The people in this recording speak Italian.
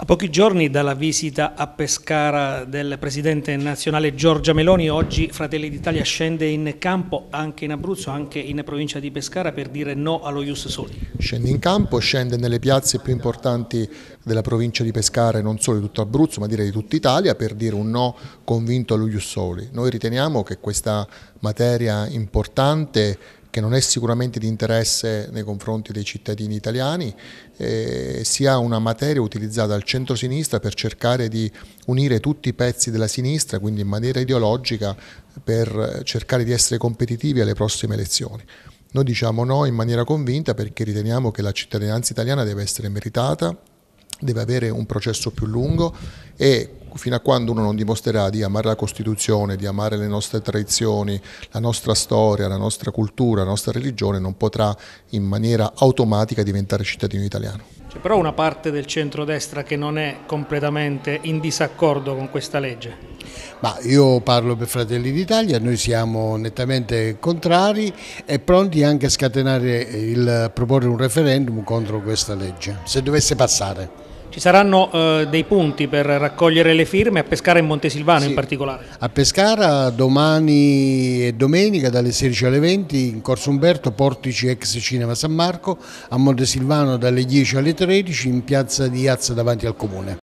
A pochi giorni dalla visita a Pescara del presidente nazionale Giorgia Meloni, oggi Fratelli d'Italia scende in campo anche in Abruzzo, anche in provincia di Pescara per dire no allo Ius Soli. Scende in campo, scende nelle piazze più importanti della provincia di Pescara e non solo di tutto Abruzzo, ma direi di tutta Italia per dire un no convinto allo Ius Soli. Noi riteniamo che questa materia importante che non è sicuramente di interesse nei confronti dei cittadini italiani, eh, sia una materia utilizzata al centro-sinistra per cercare di unire tutti i pezzi della sinistra, quindi in maniera ideologica, per cercare di essere competitivi alle prossime elezioni. Noi diciamo no in maniera convinta perché riteniamo che la cittadinanza italiana deve essere meritata, deve avere un processo più lungo e fino a quando uno non dimostrerà di amare la Costituzione, di amare le nostre tradizioni, la nostra storia, la nostra cultura, la nostra religione, non potrà in maniera automatica diventare cittadino italiano. C'è però una parte del centrodestra che non è completamente in disaccordo con questa legge. Ma io parlo per Fratelli d'Italia, noi siamo nettamente contrari e pronti anche a scatenare il proporre un referendum contro questa legge, se dovesse passare. Ci saranno eh, dei punti per raccogliere le firme a Pescara e Montesilvano sì, in particolare? A Pescara domani e domenica dalle 16 alle 20 in Corso Umberto, Portici ex Cinema San Marco, a Montesilvano dalle 10 alle 13 in piazza di Azza davanti al comune.